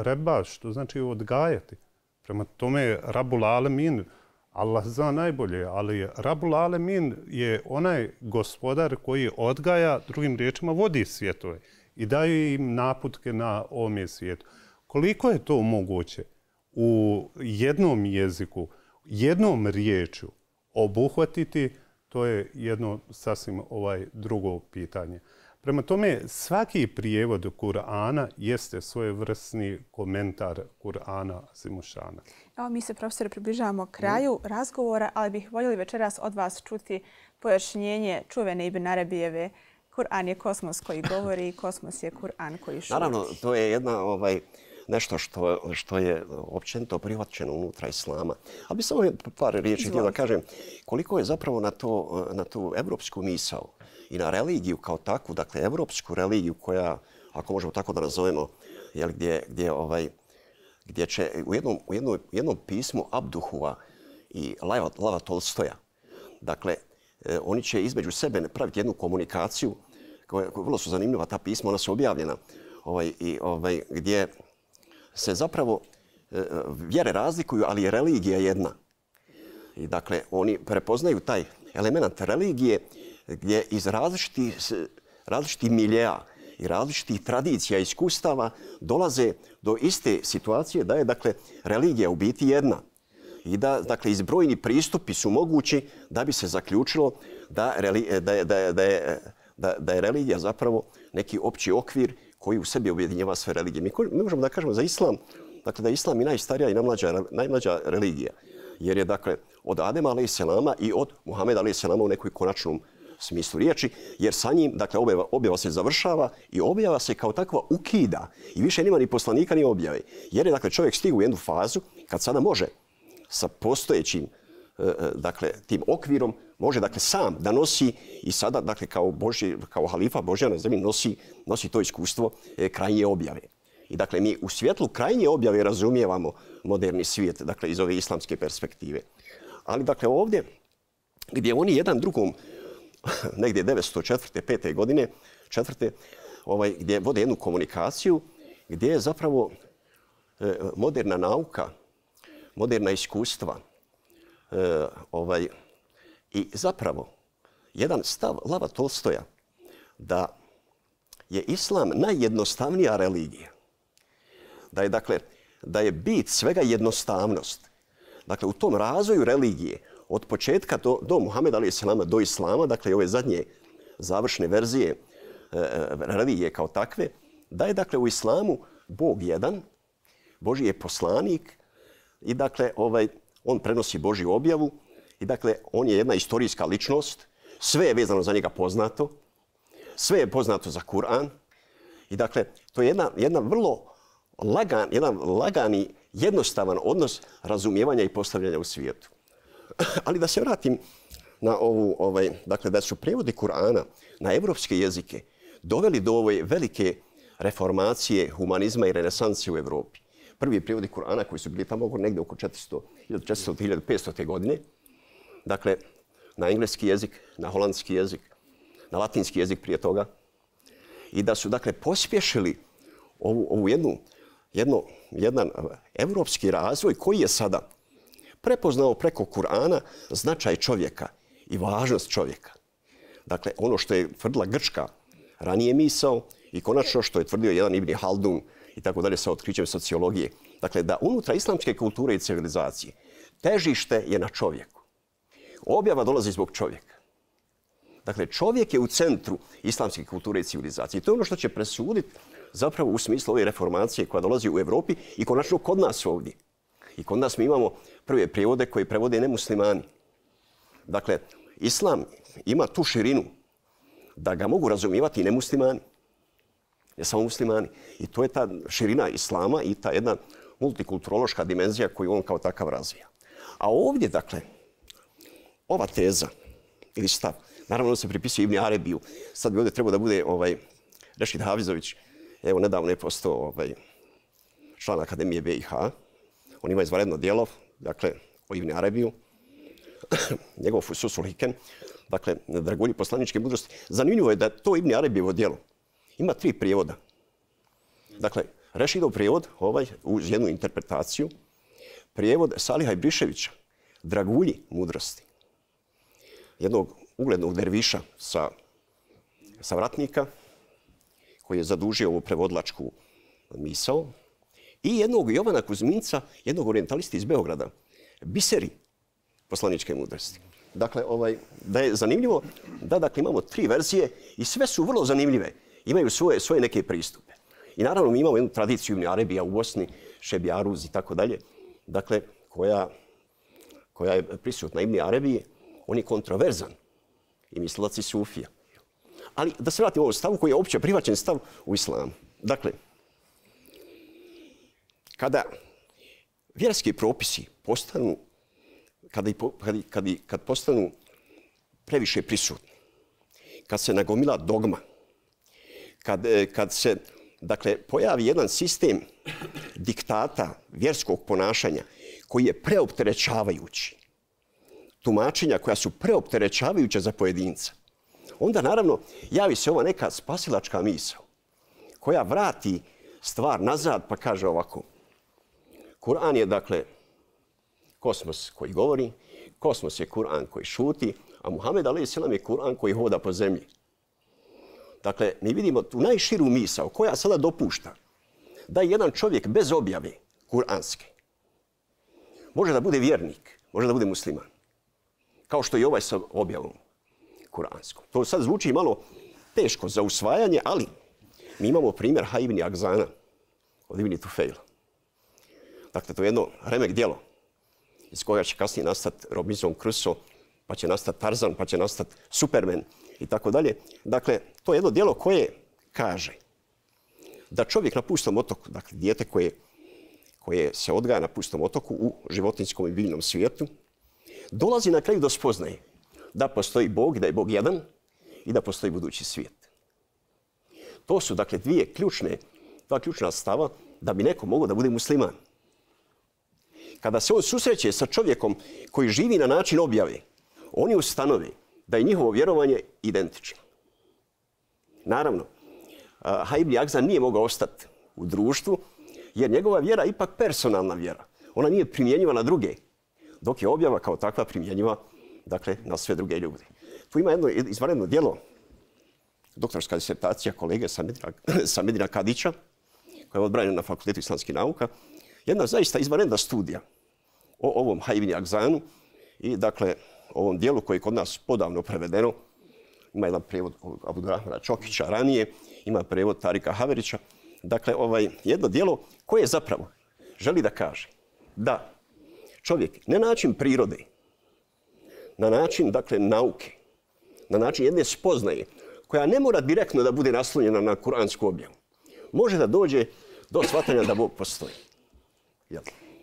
reba, što znači odgajati. Prema tome, rabul alemin, Allah zna najbolje, ali rabul alemin je onaj gospodar koji odgaja, drugim riječima, vodi svijetove i daje im naputke na ovom svijetu. Koliko je to moguće u jednom jeziku, jednom riječu obuhvatiti uh, To je jedno sasvim ovaj drugo pitanje. Prema tome, svaki prijevod Kur'ana jeste svojevrsni komentar Kur'ana Simušana. Evo mi se, profesore, približavamo kraju razgovora, ali bih voljeli večeras od vas čuti pojašnjenje čuvene Ibn Arabijeve Kur'an je kosmos koji govori, kosmos je Kur'an koji šuti. Naravno, to je jedna ovaj, nešto što, što je općenito prihvaćeno unutra islama. Ali bi samo par riječi htio da kažem koliko je zapravo na, to, na tu evropsku misao i na religiju kao takvu, dakle evropsku religiju koja, ako možemo tako da nazovemo, je li, gdje, gdje, ovaj, gdje će u jednom, u jednom, u jednom pismu Abduhuva i Lava, Lava Tolstoja, dakle, e, oni će između sebe napraviti jednu komunikaciju koja, je vrlo su zanimljiva ta pisma, ona su objavljena ovaj, i ovaj, gdje se zapravo e, e, vjere razlikuju, ali je religija jedna. I dakle, oni prepoznaju taj element religije gdje iz različitih različiti miljeja i različitih tradicija i iskustava dolaze do iste situacije da je dakle religija u biti jedna i da dakle izbrojni pristupi su mogući da bi se zaključilo da, da, da, da, da, je, da je religija zapravo neki opći okvir koji u sebi objedinjava sve religije. Mi, mi možemo da kažemo za islam, dakle da je islam i najstarija i najmlađa, najmlađa religija. Jer je dakle od Adema alaih selama i od Muhameda alaih selama u nekoj konačnom smislu riječi, jer sa njim, dakle, objava, objava se završava i objava se kao takva ukida i više nima ni poslanika ni objave. Jer je, dakle, čovjek stigu u jednu fazu kad sada može sa postojećim, e, e, dakle, tim okvirom može dakle sam da nosi i sada dakle kao Boži, kao halifa božja na zemlji nosi nosi to iskustvo e, krajnje objave. I dakle mi u svjetlu krajnje objave razumijevamo moderni svijet dakle iz ove islamske perspektive. Ali dakle ovdje gdje oni jedan drugom *laughs* negdje 904. 5. godine četvrte ovaj gdje vode jednu komunikaciju gdje je zapravo e, moderna nauka moderna iskustva e, ovaj I zapravo, jedan stav Lava Tolstoja da je islam najjednostavnija religija. Da je, dakle, da je bit svega jednostavnost. Dakle, u tom razvoju religije, od početka do, do Muhammed Ali Islama, do Islama, dakle, ove zadnje završne verzije e, e, religije kao takve, da je, dakle, u Islamu Bog jedan, Boži je poslanik i, dakle, ovaj, on prenosi Božju objavu, I dakle, on je jedna istorijska ličnost, sve je vezano za njega poznato, sve je poznato za Kur'an. I dakle, to je jedna, jedna vrlo lagan, jedan lagani, jednostavan odnos razumijevanja i postavljanja u svijetu. *laughs* Ali da se vratim na ovu, ovaj, dakle, da su prevodi Kur'ana na evropske jezike doveli do ove velike reformacije humanizma i renesanci u Evropi. Prvi prevodi Kur'ana koji su bili tamo negde oko 400, 400 1500. godine, dakle, na engleski jezik, na holandski jezik, na latinski jezik prije toga. I da su, dakle, pospješili ovu, ovu jednu, jedno, jedan e, evropski razvoj koji je sada prepoznao preko Kur'ana značaj čovjeka i važnost čovjeka. Dakle, ono što je tvrdila Grčka ranije misao i konačno što je tvrdio jedan Ibn Haldun i tako dalje sa otkrićem sociologije. Dakle, da unutra islamske kulture i civilizacije težište je na čovjeku objava dolazi zbog čovjeka. Dakle, čovjek je u centru islamske kulture i civilizacije. I to je ono što će presuditi zapravo u smislu ove reformacije koja dolazi u Evropi i konačno kod nas ovdje. I kod nas mi imamo prve prijevode koje prevode nemuslimani. Dakle, islam ima tu širinu da ga mogu razumijevati i nemuslimani. Ne samo muslimani. I to je ta širina islama i ta jedna multikulturološka dimenzija koju on kao takav razvija. A ovdje, dakle, ova teza ili stav, naravno se pripisuje Ibni Arebiju, sad bi ovdje trebao da bude ovaj, Rešid Havizović, evo nedavno je postao ovaj, član Akademije BiH, on ima izvaredno dijelo, dakle, o Ibni Arebiju, *clears throat* njegov Susul Hiken, dakle, dragulji poslaničke mudrosti. Zanimljivo je da to Ibni Arebijevo dijelo ima tri prijevoda. Dakle, Rešidov prijevod, ovaj, uz jednu interpretaciju, prijevod Salihaj i Briševića, dragulji mudrosti jednog uglednog derviša sa, sa vratnika koji je zadužio ovu prevodlačku misao i jednog Jovana Kuzminca, jednog orientalista iz Beograda, biseri poslaničke mudrosti. Dakle, ovaj, da je zanimljivo, da dakle, imamo tri verzije i sve su vrlo zanimljive. Imaju svoje, svoje neke pristupe. I naravno, mi imamo jednu tradiciju Ibn Arabija u Bosni, Šebi i tako dalje, dakle, koja, koja je prisutna Ibn Arabiji, on je kontroverzan i mislilaci sufija. Ali da se vratimo ovom stavu koji je opće privačen stav u islamu. Dakle, kada vjerski propisi postanu, kada, kada, kad, postanu previše prisutni, kad se nagomila dogma, kad, e, kad se dakle, pojavi jedan sistem diktata vjerskog ponašanja koji je preopterećavajući, tumačenja koja su preopterećavajuća za pojedinca, onda naravno javi se ova neka spasilačka misla koja vrati stvar nazad pa kaže ovako. Kur'an je dakle kosmos koji govori, kosmos je Kur'an koji šuti, a Muhammed a.s. je Kur'an koji hoda po zemlji. Dakle, mi vidimo tu najširu misao koja sada dopušta da jedan čovjek bez objave kuranske može da bude vjernik, može da bude musliman kao što je ovaj sa objavom Kuranskom. To sad zvuči malo teško za usvajanje, ali mi imamo primjer Haibni Agzana od Ibni Tufejla. Dakle, to je jedno remek dijelo iz koga će kasnije nastati Robinson Crusoe, pa će nastati Tarzan, pa će nastati Superman i tako dalje. Dakle, to je jedno dijelo koje kaže da čovjek na pustom otoku, dakle, dijete koje, koje se odgaja na pustom otoku u životinskom i biljnom svijetu, dolazi na kraju do spoznaje da postoji Bog, da je Bog jedan i da postoji budući svijet. To su dakle dvije ključne, dva ključna stava da bi neko mogao da bude musliman. Kada se on susreće sa čovjekom koji živi na način objave, oni ustanovi da je njihovo vjerovanje identično. Naravno, Haibli Jagzan nije mogao ostati u društvu, jer njegova vjera je ipak personalna vjera. Ona nije primjenjiva na druge dok je objava kao takva primjenjiva dakle, na sve druge ljude. Tu ima jedno izvaredno dijelo, doktorska disertacija kolege Samedina, *clears throat* Samedina Kadića, koja je odbranjena na Fakultetu islamskih nauka, jedna zaista izvanredna studija o ovom Hajvini Akzanu i dakle ovom dijelu koji kod nas podavno prevedeno. Ima jedan prevod Abudurahmana Čokića ranije, ima prevod Tarika Haverića. Dakle, ovaj, jedno dijelo koje zapravo želi da kaže da čovjek, ne način prirode, na način dakle nauke, na način jedne spoznaje koja ne mora direktno da bude naslonjena na kuransku objavu, može da dođe do shvatanja da Bog postoji. Jel?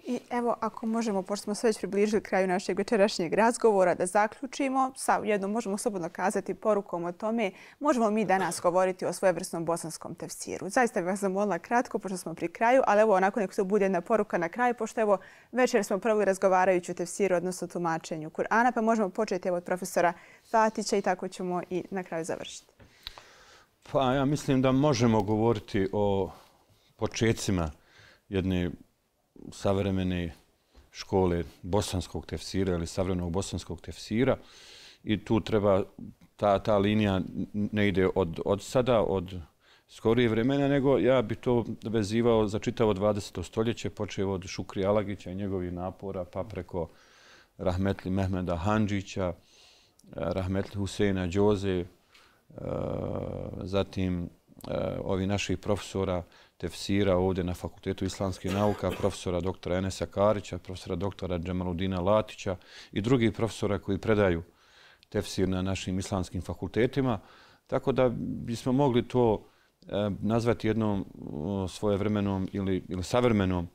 I evo, ako možemo, pošto smo se približili kraju našeg večerašnjeg razgovora, da zaključimo sa jednom, možemo slobodno kazati, porukom o tome, možemo mi danas govoriti o svojevrsnom bosanskom tefsiru. Zaista bih vas zamolila kratko, pošto smo pri kraju, ali evo, onako neko to bude jedna poruka na kraju, pošto evo, večer smo prvi razgovarajući o tefsiru, odnosno tumačenju Kur'ana, pa možemo početi evo, od profesora Fatića i tako ćemo i na kraju završiti. Pa ja mislim da možemo govoriti o početcima jedne savremene škole bosanskog tefsira ili savremenog bosanskog tefsira i tu treba ta, ta linija ne ide od, od sada, od skorije vremena, nego ja bi to vezivao za čitavo 20. stoljeće, počeo od Šukri Alagića i njegovih napora, pa preko Rahmetli Mehmeda Hanđića, Rahmetli Huseina Đoze, eh, zatim eh, ovi naših profesora tefsira ovdje na Fakultetu islamske nauka, profesora doktora Enesa Karića, profesora doktora Džemaludina Latića i drugih profesora koji predaju tefsir na našim islamskim fakultetima. Tako da bismo mogli to e, nazvati jednom svojevremenom ili, ili savremenom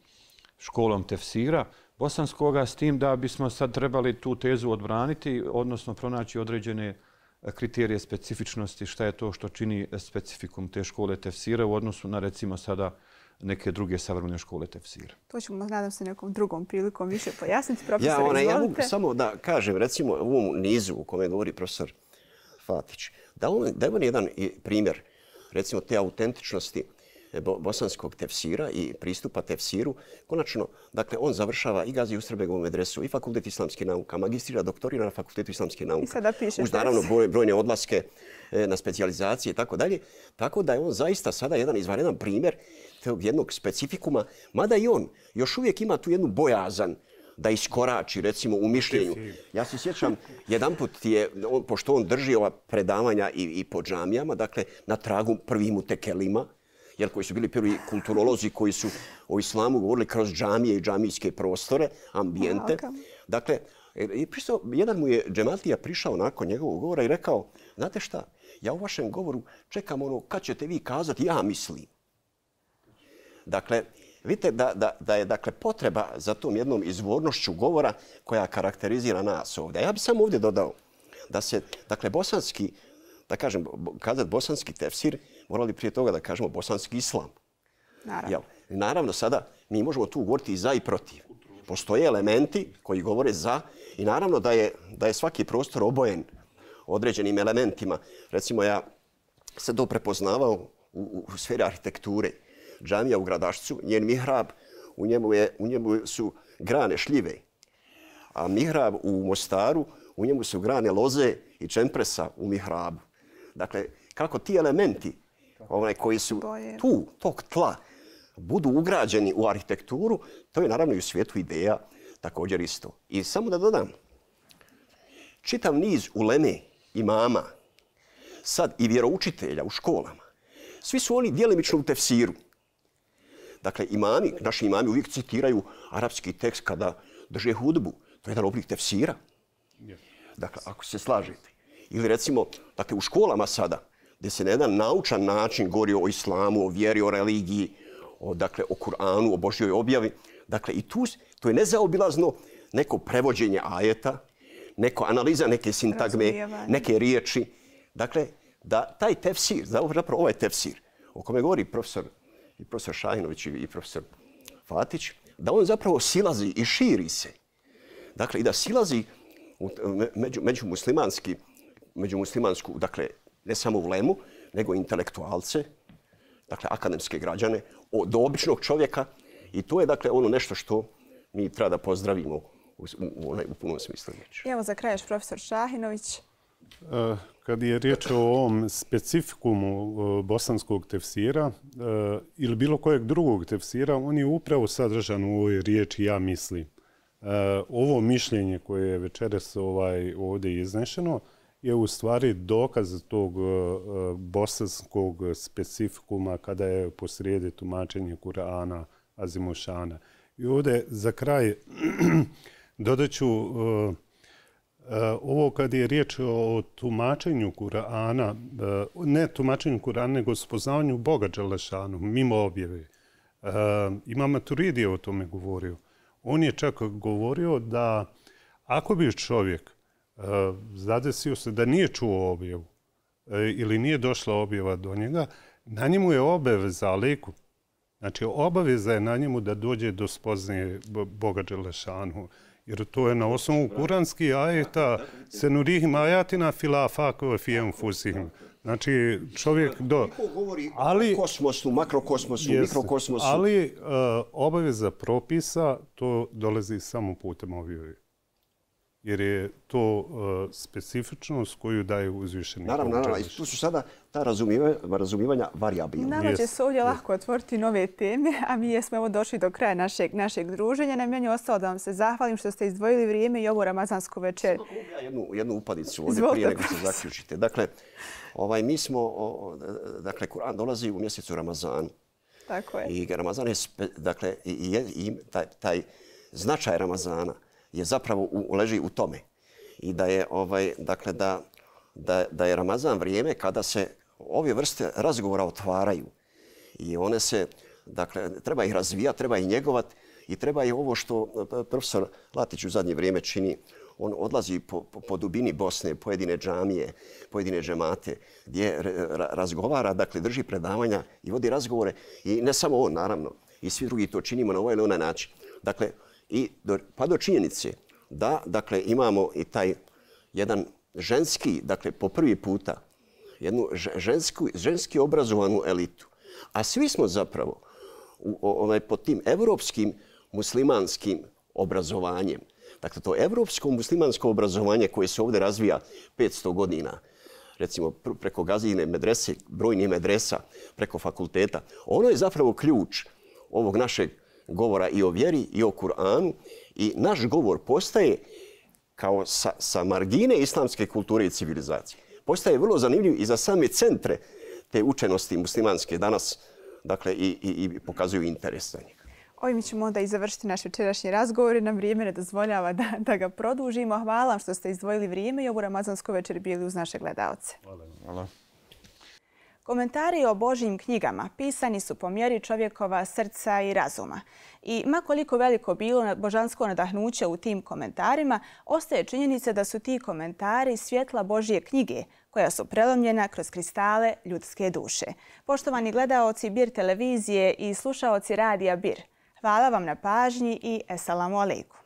školom tefsira bosanskoga, s tim da bismo sad trebali tu tezu odbraniti, odnosno pronaći određene kriterije specifičnosti, šta je to što čini specifikum te škole tefsira u odnosu na recimo sada neke druge savrmene škole tefsira. To ćemo, nadam se, nekom drugom prilikom više pojasniti. Profesor, ja, ona, ja mogu samo da kažem, recimo, u ovom nizu u kome govori profesor Fatić, da on, da je on jedan primjer, recimo, te autentičnosti bosanskog tefsira i pristupa tefsiru. Konačno, dakle, on završava i gazi Ustrebegovu medresu i fakultet islamske nauka, magistrira, doktorira na fakultetu islamske nauke. I sada piše. Uz naravno brojne odlaske e, na specijalizacije i tako dalje. Tako da je on zaista sada jedan izvanredan primjer tog jednog specifikuma, mada i on još uvijek ima tu jednu bojazan da iskorači, recimo, u mišljenju. Ja se sjećam, jedan put je, pošto on drži ova predavanja i, i po džamijama, dakle, na tragu prvim utekelima, tekelima, jer koji su bili prvi kulturolozi koji su o islamu govorili kroz džamije i džamijske prostore, ambijente. Dakle, e, i pristo, jedan mu je džematija prišao nakon njegovog govora i rekao, znate šta, ja u vašem govoru čekam ono, kad ćete vi kazati, ja mislim. Dakle, vidite da, da, da je dakle potreba za tom jednom izvornošću govora koja karakterizira nas ovdje. Ja bih samo ovdje dodao da se, dakle, bosanski, da kažem, kazati bosanski tefsir, morali prije toga da kažemo bosanski islam. Naravno. Naravno, sada mi možemo tu govoriti i za i protiv. Postoje elementi koji govore za i naravno da je, da je svaki prostor obojen određenim elementima. Recimo, ja se to prepoznavao u, u, u sferi arhitekture. Džamija u Gradašcu, njen mihrab, u njemu, je, u njemu su grane šljive. A mihrab u Mostaru, u njemu su grane loze i čempresa u mihrabu. Dakle, kako ti elementi one koji su tu, tog tla, budu ugrađeni u arhitekturu, to je naravno i u svijetu ideja također isto. I samo da dodam, čitav niz uleme i mama, sad i vjeroučitelja u školama, svi su oni dijelimično u tefsiru. Dakle, imami, naši imami uvijek citiraju arapski tekst kada drže hudbu. To je jedan oblik tefsira. Dakle, ako se slažete. Ili recimo, dakle, u školama sada, gdje se na jedan naučan način govori o islamu, o vjeri, o religiji, o, dakle, o Kur'anu, o Božjoj objavi. Dakle, i tu to je nezaobilazno neko prevođenje ajeta, neko analiza neke sintagme, neke riječi. Dakle, da taj tefsir, zapravo ovaj tefsir, o kome govori profesor i profesor Šajinović i profesor Fatić, da on zapravo silazi i širi se. Dakle, i da silazi među, među, muslimanski, među muslimansku dakle, ne samo u Lemu, nego intelektualce, dakle akademske građane, od običnog čovjeka. I to je dakle ono nešto što mi treba da pozdravimo u, u, u, u punom smislu riječi. Evo za kraj još profesor Šahinović. E, kad je riječ o ovom specifikumu e, bosanskog tefsira e, ili bilo kojeg drugog tefsira, on je upravo sadržan u ovoj riječi ja mislim. Ovo mišljenje koje je večeras ovaj, ovdje iznešeno, je u stvari dokaz tog e, bosanskog specifikuma kada je posrijedi tumačenje Kur'ana Azimušana. I ovdje za kraj *clears throat* dodaću e, e, ovo kad je riječ o tumačenju Kur'ana, ne tumačenju Kur'ana, nego spoznavanju Boga Đalešanu, mimo objeve. Imam Maturidi je o tome govorio. On je čak govorio da ako bi čovjek, zadesio se da nije čuo objevu e, ili nije došla objeva do njega, na njemu je obaveza leku. Znači, obaveza je na njemu da dođe do spoznije Boga Đelešanu. Jer to je na osnovu kuranski ajeta senurihim ajatina fila fakove fijem fusihim. Znači, čovjek do... govori ali, o kosmosu, makrokosmosu, mikrokosmosu. Ali e, obaveza propisa, to dolazi samo putem ovih jer je to e, specifičnost koju daje uzvišeni Naravno, naravno. I tu su sada ta razumivanja, razumivanja variabilna. Nama će se ovdje lahko otvoriti nove teme, a mi jesmo evo došli do kraja našeg, našeg druženja. Na meni ostalo da vam se zahvalim što ste izdvojili vrijeme i ovu ramazansku večer. Sada ja jednu, jednu upadicu ovdje Zvolite, prije nego se zaključite. Dakle, ovaj, mi smo, dakle, Kur'an dolazi u mjesecu Ramazan. Tako je. I Ramazan je, dakle, i, i taj, taj značaj Ramazana – je zapravo u, leži u tome. I da je, ovaj, dakle, da, da, da je Ramazan vrijeme kada se ove vrste razgovora otvaraju. I one se, dakle, treba ih razvijati, treba ih njegovati i treba je ovo što eh, profesor Latić u zadnje vrijeme čini, on odlazi po, po, po dubini Bosne, pojedine džamije, pojedine džemate, gdje ra, razgovara, dakle, drži predavanja i vodi razgovore. I ne samo on, naravno, i svi drugi to činimo na ovaj ili onaj način. Dakle, I do, pa do činjenice da dakle, imamo i taj jedan ženski, dakle po prvi puta, jednu žensku, ženski obrazovanu elitu. A svi smo zapravo u, onaj, ovaj, pod tim evropskim muslimanskim obrazovanjem. Dakle, to evropsko muslimansko obrazovanje koje se ovdje razvija 500 godina, recimo preko gazine medrese, brojnije medresa, preko fakulteta, ono je zapravo ključ ovog našeg govora i o vjeri i o Kur'anu i naš govor postaje kao sa, sa margine islamske kulture i civilizacije. Postaje vrlo zanimljiv i za same centre te učenosti muslimanske danas dakle, i, i, i pokazuju interes za njega. Ovim ćemo onda i završiti naše večerašnje razgovore. Nam vrijeme ne dozvoljava da, da ga produžimo. Hvala što ste izdvojili vrijeme i ovu ramazansku večer bili uz naše gledalce. Hvala. Hvala. Komentari o Božijim knjigama pisani su po mjeri čovjekova srca i razuma. I makoliko veliko bilo božansko nadahnuće u tim komentarima, ostaje činjenica da su ti komentari svjetla Božije knjige koja su prelomljena kroz kristale ljudske duše. Poštovani gledaoci Bir televizije i slušaoci radija Bir, hvala vam na pažnji i esalamu alaikum.